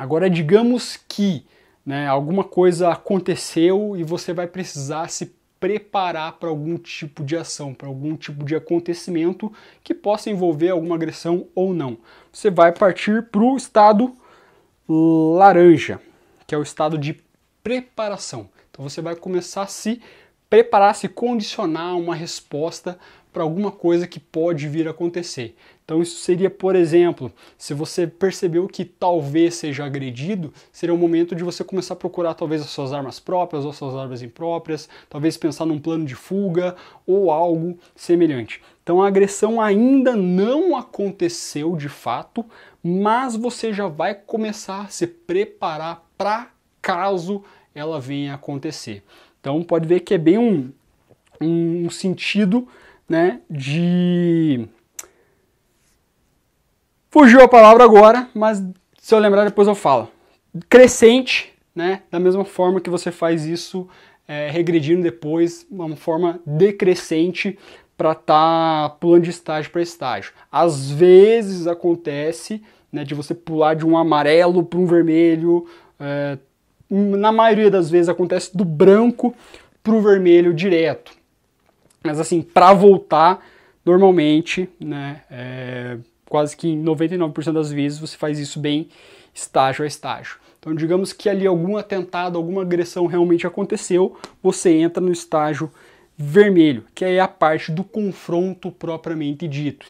Agora, digamos que né, alguma coisa aconteceu e você vai precisar se preparar para algum tipo de ação, para algum tipo de acontecimento que possa envolver alguma agressão ou não. Você vai partir para o estado laranja, que é o estado de preparação. Então você vai começar a se preparar, se condicionar uma resposta para alguma coisa que pode vir a acontecer. Então isso seria, por exemplo, se você percebeu que talvez seja agredido, seria o momento de você começar a procurar talvez as suas armas próprias ou as suas armas impróprias, talvez pensar num plano de fuga ou algo semelhante. Então a agressão ainda não aconteceu de fato, mas você já vai começar a se preparar para caso ela venha a acontecer. Então pode ver que é bem um, um sentido né, de. Fugiu a palavra agora, mas se eu lembrar depois eu falo. Crescente, né, da mesma forma que você faz isso é, regredindo depois, uma forma decrescente para estar tá pulando de estágio para estágio. Às vezes acontece né, de você pular de um amarelo para um vermelho, é, na maioria das vezes acontece do branco para o vermelho direto. Mas assim, para voltar, normalmente, né, é, quase que em 99% das vezes você faz isso bem estágio a estágio. Então, digamos que ali algum atentado, alguma agressão realmente aconteceu, você entra no estágio vermelho, que é a parte do confronto propriamente dito.